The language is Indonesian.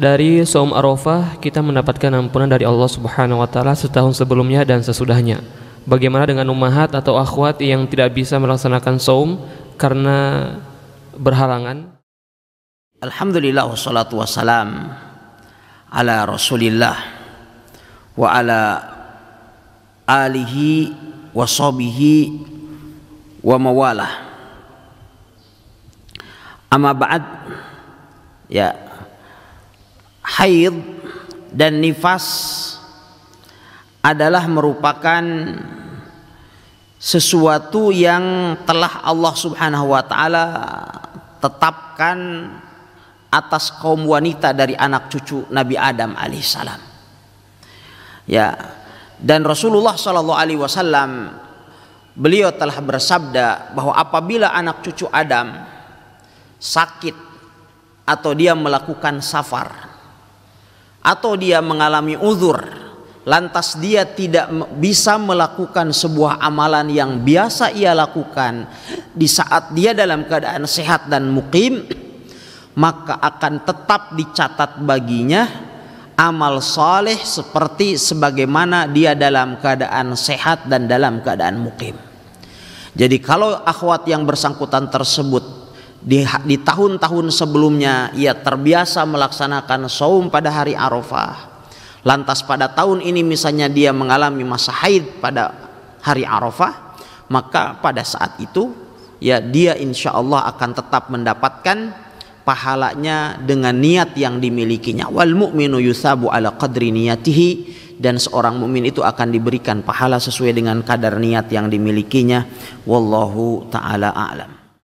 Dari saum Arafah kita mendapatkan ampunan dari Allah Subhanahu wa taala setahun sebelumnya dan sesudahnya. Bagaimana dengan ummahat atau akhwat yang tidak bisa melaksanakan saum karena berhalangan? Alhamdulillah wassalatu wassalam ala Rasulillah wa ala alihi wa sahbihi wa mawalah. Amma ba'd ya haid dan nifas adalah merupakan sesuatu yang telah Allah Subhanahu wa taala tetapkan atas kaum wanita dari anak cucu Nabi Adam alaihissalam. Ya, dan Rasulullah Shallallahu alaihi wasallam beliau telah bersabda bahwa apabila anak cucu Adam sakit atau dia melakukan safar atau dia mengalami uzur lantas dia tidak bisa melakukan sebuah amalan yang biasa ia lakukan di saat dia dalam keadaan sehat dan mukim maka akan tetap dicatat baginya amal saleh seperti sebagaimana dia dalam keadaan sehat dan dalam keadaan mukim jadi kalau akhwat yang bersangkutan tersebut di, di tahun-tahun sebelumnya ia terbiasa melaksanakan saum pada hari Arafah. Lantas pada tahun ini misalnya dia mengalami masa haid pada hari Arafah, maka pada saat itu ya dia insya Allah akan tetap mendapatkan pahalanya dengan niat yang dimilikinya. Wal mu'minu yusabu ala qadri niyatihi dan seorang mukmin itu akan diberikan pahala sesuai dengan kadar niat yang dimilikinya. Wallahu taala a'lam.